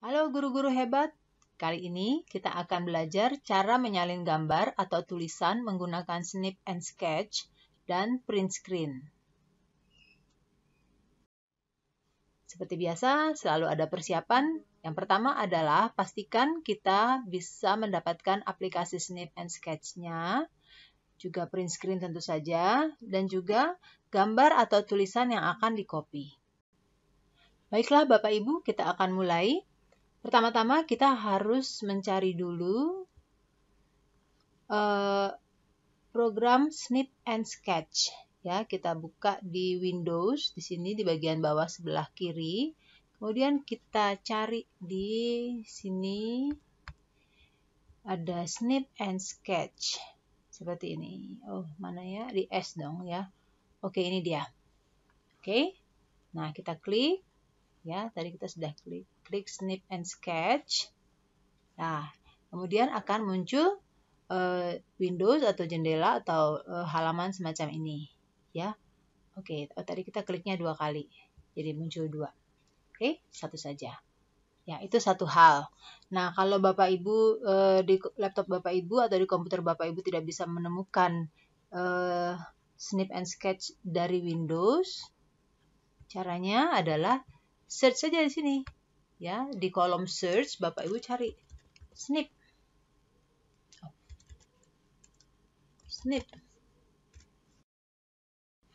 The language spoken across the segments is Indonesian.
Halo guru-guru hebat, kali ini kita akan belajar cara menyalin gambar atau tulisan menggunakan Snip and Sketch dan print screen. Seperti biasa, selalu ada persiapan. Yang pertama adalah pastikan kita bisa mendapatkan aplikasi Snip and Sketch-nya, juga print screen tentu saja, dan juga gambar atau tulisan yang akan di-copy. Baiklah Bapak Ibu, kita akan mulai. Pertama-tama kita harus mencari dulu uh, program Snip and Sketch. Ya, kita buka di Windows di sini di bagian bawah sebelah kiri. Kemudian kita cari di sini ada Snip and Sketch seperti ini. Oh, mana ya? Di S dong ya. Oke, ini dia. Oke. Nah, kita klik ya. Tadi kita sudah klik klik snip and sketch. Nah, kemudian akan muncul uh, Windows atau jendela atau uh, halaman semacam ini, ya. Oke, okay. oh, eh, tadi kita kliknya dua kali, jadi muncul dua. Oke, okay. satu saja. Ya, itu satu hal. Nah, kalau Bapak Ibu uh, di laptop Bapak Ibu atau di komputer Bapak Ibu tidak bisa menemukan uh, snip and sketch dari Windows, caranya adalah search saja di sini ya di kolom search Bapak Ibu cari snip snip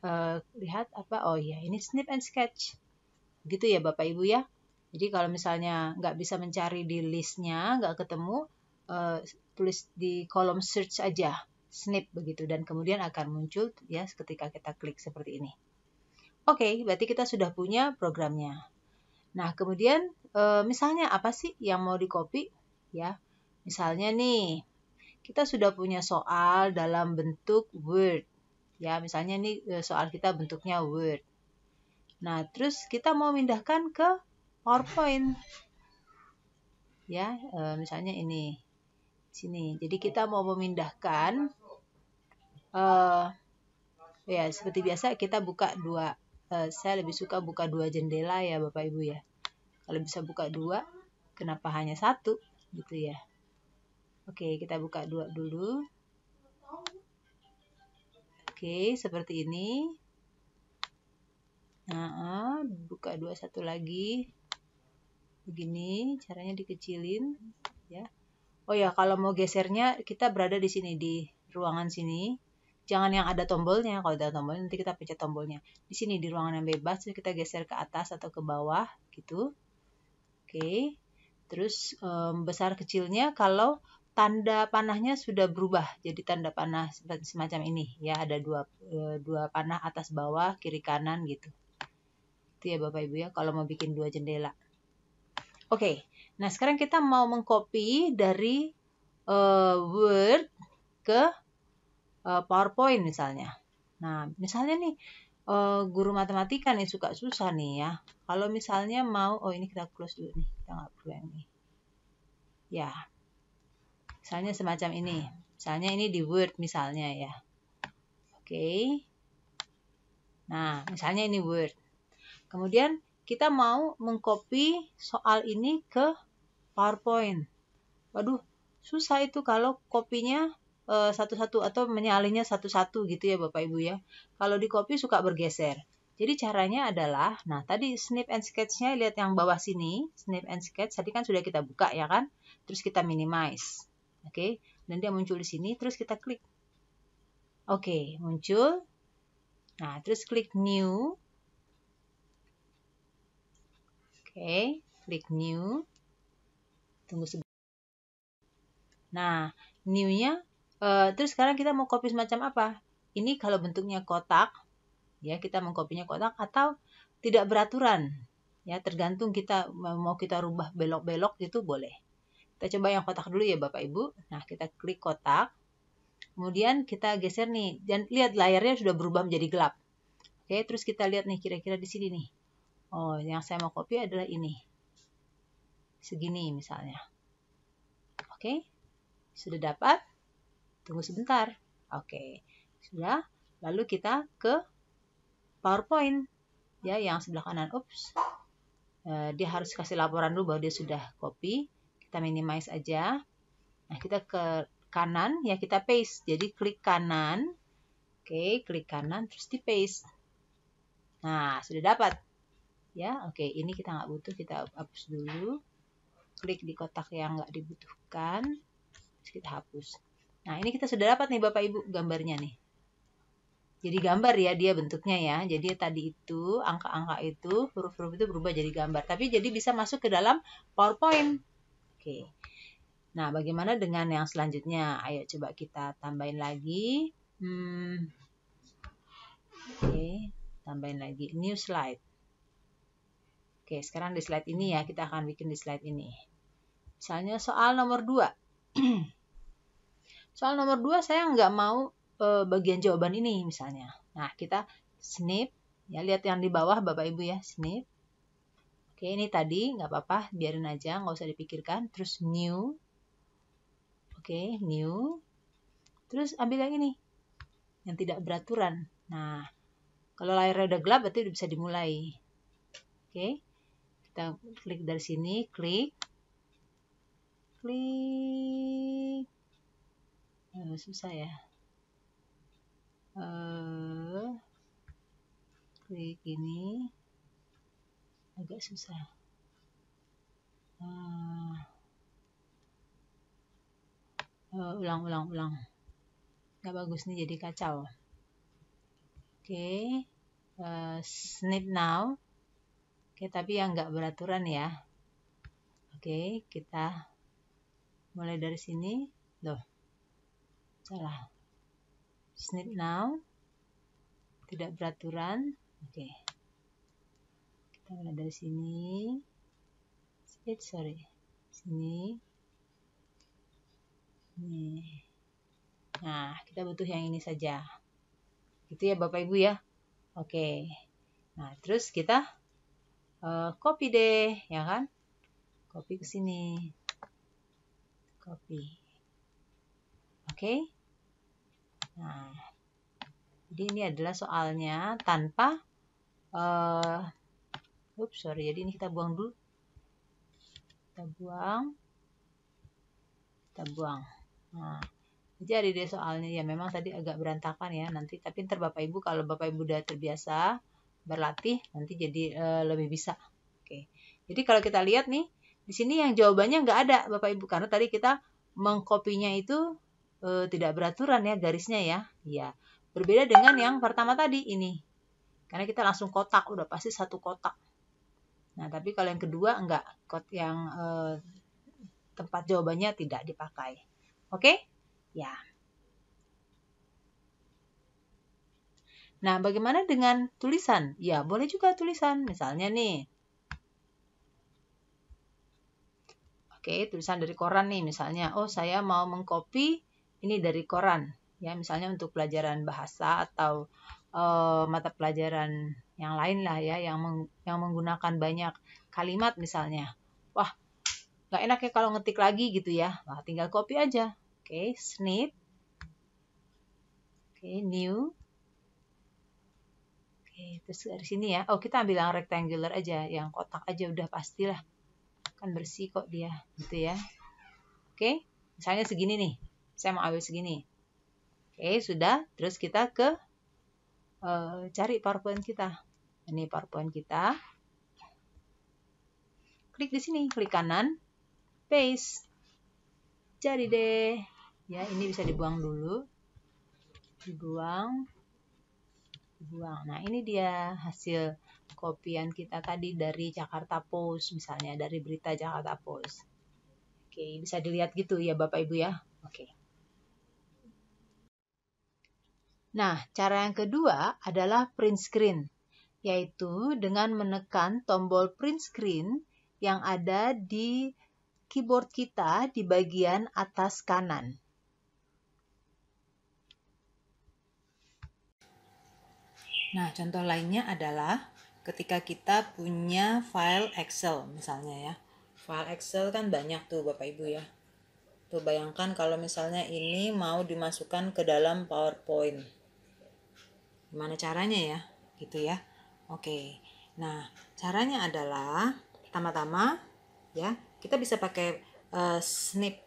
uh, lihat apa oh ya ini snip and sketch gitu ya Bapak Ibu ya jadi kalau misalnya nggak bisa mencari di listnya nggak ketemu uh, tulis di kolom search aja snip begitu dan kemudian akan muncul ya ketika kita klik seperti ini oke okay, berarti kita sudah punya programnya Nah, kemudian Eh, misalnya apa sih yang mau dikopi ya misalnya nih kita sudah punya soal dalam bentuk word ya misalnya nih eh, soal kita bentuknya word nah terus kita mau pindahkan ke powerpoint ya eh, misalnya ini sini jadi kita mau memindahkan e, ya seperti biasa kita buka dua uh, saya lebih suka buka dua jendela ya bapak ibu ya kalau bisa buka dua, kenapa hanya satu? Gitu ya. Oke, kita buka dua dulu. Oke, seperti ini. Nah, buka dua satu lagi. Begini, caranya dikecilin, ya. Oh ya, kalau mau gesernya kita berada di sini di ruangan sini. Jangan yang ada tombolnya. Kalau ada tombolnya nanti kita pencet tombolnya. Di sini di ruangan yang bebas kita geser ke atas atau ke bawah gitu. Oke. Terus um, besar kecilnya kalau tanda panahnya sudah berubah jadi tanda panah semacam ini ya ada dua dua panah atas bawah kiri kanan gitu itu ya bapak ibu ya kalau mau bikin dua jendela oke nah sekarang kita mau mengcopy dari uh, Word ke uh, PowerPoint misalnya nah misalnya nih uh, guru matematika nih suka susah nih ya. Kalau misalnya mau, oh ini kita close dulu nih, kita nggak perlu yang ini. Ya, misalnya semacam ini. Misalnya ini di Word misalnya ya. Oke. Okay. Nah, misalnya ini Word. Kemudian kita mau mengcopy soal ini ke PowerPoint. Waduh, susah itu kalau kopinya Eh, satu-satu uh, atau menyalinnya satu-satu gitu ya Bapak Ibu ya. Kalau di copy suka bergeser. Jadi caranya adalah, nah tadi snip and sketch-nya lihat yang bawah sini, snip and sketch tadi kan sudah kita buka ya kan, terus kita minimize, oke, okay? dan dia muncul di sini, terus kita klik, oke, okay, muncul, nah terus klik new, oke, okay, klik new, tunggu sebentar. Nah, new-nya Uh, terus sekarang kita mau copy semacam apa? Ini kalau bentuknya kotak, ya kita mengkopinya kotak atau tidak beraturan, ya tergantung kita mau kita rubah belok-belok gitu boleh. Kita coba yang kotak dulu ya Bapak Ibu. Nah kita klik kotak, kemudian kita geser nih dan lihat layarnya sudah berubah menjadi gelap. Oke, terus kita lihat nih kira-kira di sini nih. Oh, yang saya mau copy adalah ini. Segini misalnya. Oke, sudah dapat. Tunggu sebentar. Oke, sudah. Lalu kita ke PowerPoint. Ya, yang sebelah kanan. Ups. Eh, dia harus kasih laporan dulu bahwa dia sudah copy. Kita minimize aja. Nah, kita ke kanan, ya kita paste. Jadi klik kanan. Oke, klik kanan terus di paste. Nah, sudah dapat. Ya, oke, ini kita nggak butuh, kita hapus dulu. Klik di kotak yang nggak dibutuhkan. Terus kita hapus. Nah, ini kita sudah dapat nih Bapak Ibu gambarnya nih. Jadi gambar ya dia bentuknya ya. Jadi tadi itu angka-angka itu huruf-huruf itu berubah jadi gambar. Tapi jadi bisa masuk ke dalam PowerPoint. Oke. Nah, bagaimana dengan yang selanjutnya? Ayo coba kita tambahin lagi. Hmm. Oke, tambahin lagi new slide. Oke, sekarang di slide ini ya kita akan bikin di slide ini. Misalnya soal nomor 2. Soal nomor dua saya nggak mau e, bagian jawaban ini misalnya. Nah kita snip ya lihat yang di bawah bapak ibu ya snip. Oke ini tadi nggak apa-apa biarin aja nggak usah dipikirkan. Terus new. Oke new. Terus ambil yang ini yang tidak beraturan. Nah kalau layar udah gelap berarti udah bisa dimulai. Oke kita klik dari sini klik klik uh, susah ya uh, klik ini agak susah uh, ulang ulang ulang nggak bagus nih jadi kacau oke okay. uh, snip now oke okay, tapi yang nggak beraturan ya oke okay, kita mulai dari sini loh salah snip now tidak beraturan oke kita mulai dari sini snip sorry sini nih nah kita butuh yang ini saja gitu ya bapak ibu ya oke nah terus kita uh, copy deh ya kan copy ke sini copy oke okay. Nah, jadi ini adalah soalnya tanpa uh, eh, ups, sorry, jadi ini kita buang dulu. Kita buang. Kita buang. Nah, jadi ada dia soalnya ya memang tadi agak berantakan ya nanti tapi ntar Bapak Ibu kalau Bapak Ibu udah terbiasa berlatih nanti jadi uh, lebih bisa. Oke. Jadi kalau kita lihat nih di sini yang jawabannya nggak ada Bapak Ibu karena tadi kita mengkopinya itu e, tidak beraturan ya garisnya ya. Ya. Berbeda dengan yang pertama tadi ini. Karena kita langsung kotak, udah pasti satu kotak. Nah, tapi kalau yang kedua enggak, kot yang e, tempat jawabannya tidak dipakai. Oke? Okay? Ya. Nah, bagaimana dengan tulisan? Ya, boleh juga tulisan. Misalnya nih. Oke, tulisan dari koran nih misalnya. Oh, saya mau mengcopy ini dari koran ya misalnya untuk pelajaran bahasa atau e, mata pelajaran yang lain lah ya yang meng, yang menggunakan banyak kalimat misalnya wah nggak enak ya kalau ngetik lagi gitu ya wah tinggal copy aja oke okay, snip oke okay, new oke okay, terus dari sini ya oh kita ambil yang rectangular aja yang kotak aja udah pastilah kan bersih kok dia gitu ya oke okay, misalnya segini nih saya mau ambil segini. Oke, sudah. Terus kita ke uh, cari PowerPoint kita. Ini PowerPoint kita. Klik di sini, klik kanan, paste. Jadi deh. Ya, ini bisa dibuang dulu. Dibuang. Dibuang. Nah, ini dia hasil kopian kita tadi dari Jakarta Post misalnya dari berita Jakarta Post. Oke, bisa dilihat gitu ya Bapak Ibu ya. Oke. Nah, cara yang kedua adalah print screen, yaitu dengan menekan tombol print screen yang ada di keyboard kita di bagian atas kanan. Nah, contoh lainnya adalah ketika kita punya file Excel misalnya ya. File Excel kan banyak tuh Bapak Ibu ya. Tuh bayangkan kalau misalnya ini mau dimasukkan ke dalam PowerPoint. Gimana caranya ya? Gitu ya. Oke. Nah, caranya adalah pertama-tama ya, kita bisa pakai uh, snip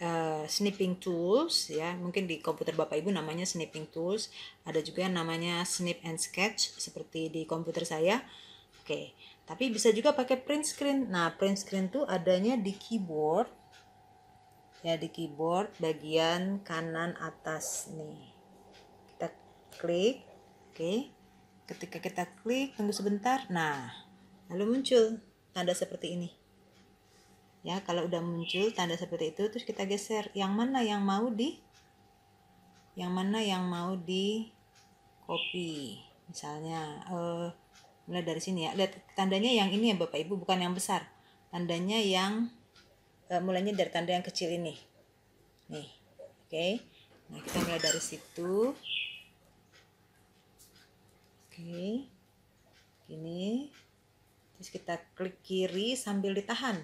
uh, snipping tools ya mungkin di komputer bapak ibu namanya snipping tools ada juga yang namanya snip and sketch seperti di komputer saya oke tapi bisa juga pakai print screen nah print screen tuh adanya di keyboard ya di keyboard bagian kanan atas nih klik oke okay. ketika kita klik tunggu sebentar nah lalu muncul tanda seperti ini ya kalau udah muncul tanda seperti itu terus kita geser yang mana yang mau di yang mana yang mau di copy misalnya uh, mulai dari sini ya lihat tandanya yang ini ya bapak ibu bukan yang besar tandanya yang uh, mulainya dari tanda yang kecil ini nih oke okay. nah kita mulai dari situ Oke. Gini. Terus kita klik kiri sambil ditahan.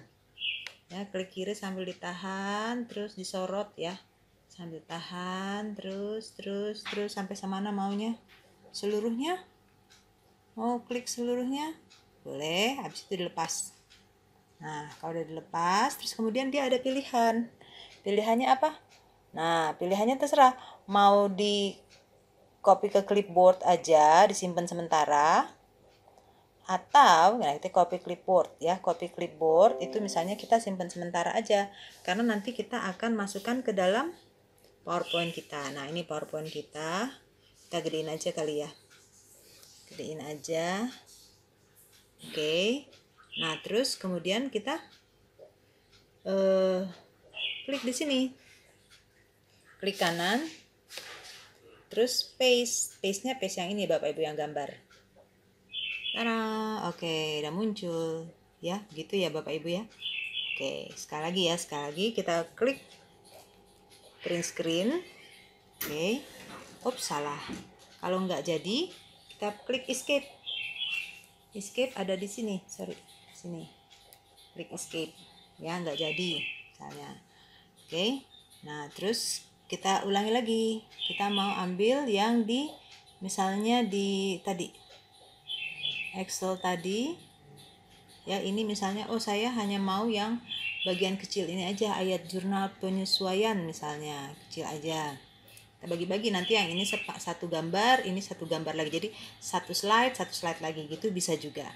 Ya, klik kiri sambil ditahan, terus disorot ya. Sambil tahan, terus terus terus sampai semana maunya? Seluruhnya? Mau klik seluruhnya? Boleh, habis itu dilepas. Nah, kalau udah dilepas, terus kemudian dia ada pilihan. Pilihannya apa? Nah, pilihannya terserah mau di copy ke clipboard aja, disimpan sementara. Atau nanti copy clipboard ya, copy clipboard itu misalnya kita simpan sementara aja karena nanti kita akan masukkan ke dalam PowerPoint kita. Nah, ini PowerPoint kita. Kita gedein aja kali ya. Gedein aja. Oke. Okay. Nah, terus kemudian kita uh, klik di sini. Klik kanan, Terus paste, paste-nya paste yang ini Bapak Ibu yang gambar. karena oke, okay, udah muncul. Ya, gitu ya Bapak Ibu ya. Oke, okay, sekali lagi ya, sekali lagi kita klik print screen. Oke. Okay. Ups, salah. Kalau nggak jadi, kita klik escape. Escape ada di sini, sorry. Sini. Klik escape. Ya, nggak jadi misalnya. Oke. Okay. Nah, terus kita ulangi lagi kita mau ambil yang di misalnya di tadi Excel tadi ya ini misalnya oh saya hanya mau yang bagian kecil ini aja ayat jurnal penyesuaian misalnya kecil aja kita bagi-bagi nanti yang ini satu gambar ini satu gambar lagi jadi satu slide satu slide lagi gitu bisa juga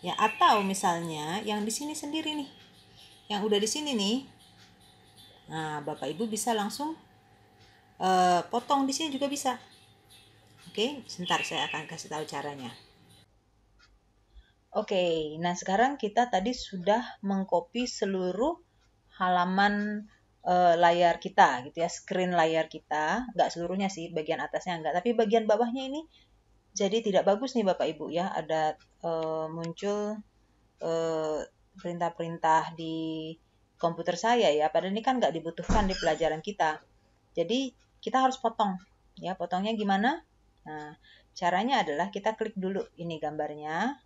ya atau misalnya yang di sini sendiri nih yang udah di sini nih nah bapak ibu bisa langsung Eh, potong di sini juga bisa. Oke, okay, sebentar saya akan kasih tahu caranya. Oke, okay, nah sekarang kita tadi sudah mengcopy seluruh halaman uh, layar kita gitu ya, screen layar kita, nggak seluruhnya sih, bagian atasnya nggak, tapi bagian bawahnya ini jadi tidak bagus nih Bapak Ibu ya, ada uh, muncul perintah-perintah di komputer saya ya, padahal ini kan nggak dibutuhkan di pelajaran kita. Jadi kita harus potong. Ya, potongnya gimana? Nah, caranya adalah kita klik dulu ini gambarnya.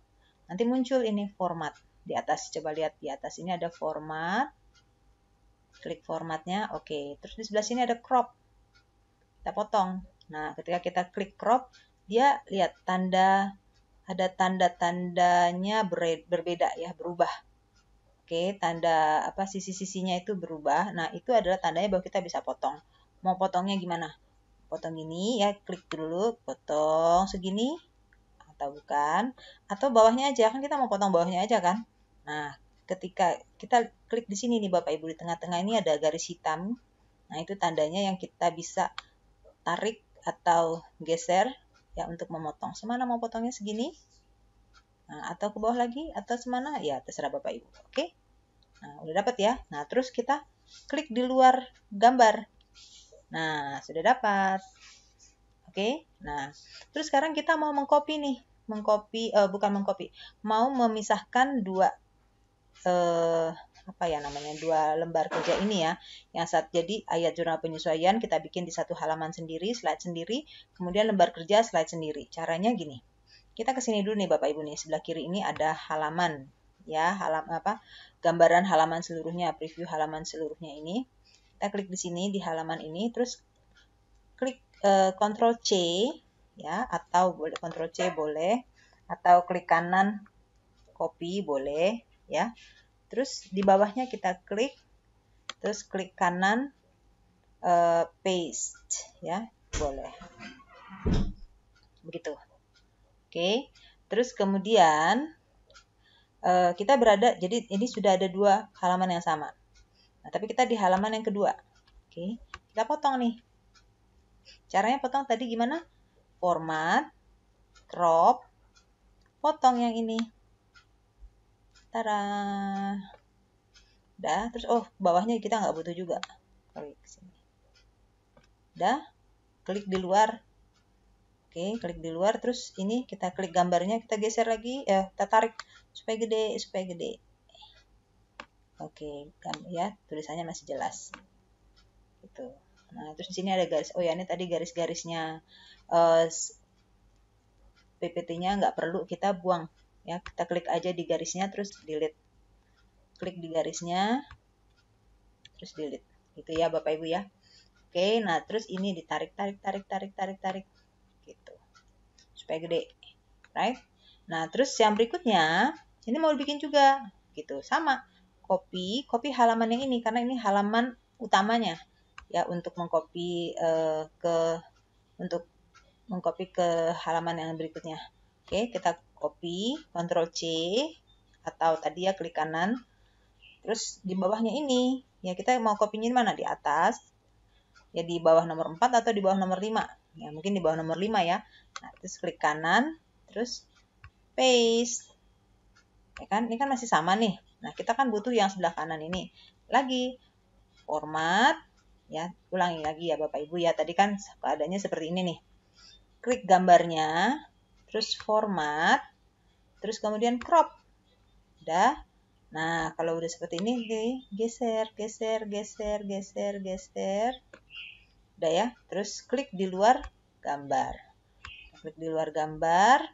Nanti muncul ini format di atas. Coba lihat di atas ini ada format. Klik formatnya, oke. Terus di sebelah sini ada crop. Kita potong. Nah, ketika kita klik crop, dia lihat tanda ada tanda-tandanya berbeda ya, berubah. Oke, tanda apa sisi-sisinya itu berubah. Nah, itu adalah tandanya bahwa kita bisa potong mau potongnya gimana potong gini ya klik dulu potong segini atau bukan atau bawahnya aja kan kita mau potong bawahnya aja kan nah ketika kita klik di sini nih Bapak Ibu di tengah-tengah ini ada garis hitam nah itu tandanya yang kita bisa tarik atau geser ya untuk memotong semana mau potongnya segini nah, atau ke bawah lagi atau semana ya terserah Bapak Ibu oke nah udah dapat ya nah terus kita klik di luar gambar Nah, sudah dapat. Oke. Okay? Nah, terus sekarang kita mau mengcopy nih, mengcopy uh, bukan mengcopy, mau memisahkan dua uh, apa ya namanya dua lembar kerja ini ya yang saat jadi ayat jurnal penyesuaian kita bikin di satu halaman sendiri slide sendiri kemudian lembar kerja slide sendiri caranya gini kita kesini dulu nih bapak ibu nih sebelah kiri ini ada halaman ya halaman apa gambaran halaman seluruhnya preview halaman seluruhnya ini kita klik di sini di halaman ini terus klik uh, Ctrl C ya atau boleh Ctrl C boleh atau klik kanan copy boleh ya terus di bawahnya kita klik terus klik kanan uh, paste ya boleh begitu oke terus kemudian uh, kita berada jadi ini sudah ada dua halaman yang sama Nah, tapi kita di halaman yang kedua. Oke, kita potong nih. Caranya potong tadi gimana? Format, crop, potong yang ini. Tara. Dah, terus oh, bawahnya kita nggak butuh juga. Klik sini. Dah, klik di luar. Oke, klik di luar terus ini kita klik gambarnya, kita geser lagi, eh, kita tarik supaya gede, supaya gede. Oke, kan ya tulisannya masih jelas. Gitu. Nah, terus di sini ada garis. Oh ya, ini tadi garis-garisnya uh, eh, PPT-nya nggak perlu kita buang. Ya, kita klik aja di garisnya terus delete. Klik di garisnya terus delete. Gitu ya, Bapak Ibu ya. Oke, nah terus ini ditarik tarik tarik tarik tarik tarik gitu. Supaya gede. Right? Nah, terus yang berikutnya ini mau dibikin juga gitu. Sama copy, copy halaman yang ini karena ini halaman utamanya ya untuk mengcopy uh, eh, ke untuk mengcopy ke halaman yang berikutnya. Oke, kita copy, Ctrl C atau tadi ya klik kanan. Terus di bawahnya ini, ya kita mau copy-nya di mana? Di atas. Ya di bawah nomor 4 atau di bawah nomor 5. Ya, mungkin di bawah nomor 5 ya. Nah, terus klik kanan, terus paste. Ya kan? Ini kan masih sama nih. Nah, kita kan butuh yang sebelah kanan ini. Lagi, format, ya, ulangi lagi ya Bapak Ibu ya. Tadi kan keadaannya seperti ini nih. Klik gambarnya, terus format, terus kemudian crop. Udah. Nah, kalau udah seperti ini, geser, geser, geser, geser, geser. Udah ya, terus klik di luar gambar. Klik di luar gambar.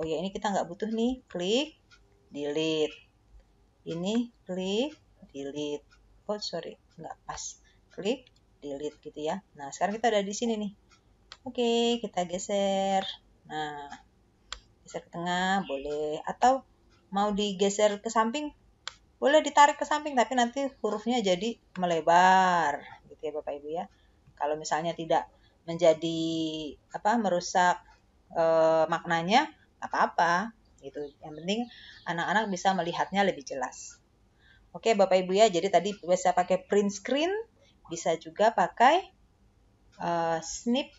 Oh ya, ini kita nggak butuh nih. Klik, delete ini klik delete oh sorry nggak pas klik delete gitu ya nah sekarang kita ada di sini nih oke kita geser nah geser ke tengah boleh atau mau digeser ke samping boleh ditarik ke samping tapi nanti hurufnya jadi melebar gitu ya Bapak Ibu ya kalau misalnya tidak menjadi apa merusak e, maknanya apa apa gitu. Yang penting anak-anak bisa melihatnya lebih jelas. Oke, Bapak Ibu ya. Jadi tadi bisa pakai print screen, bisa juga pakai uh, snip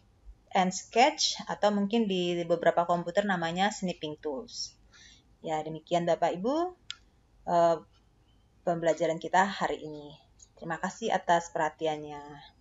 and sketch atau mungkin di beberapa komputer namanya snipping tools. Ya, demikian Bapak Ibu uh, pembelajaran kita hari ini. Terima kasih atas perhatiannya.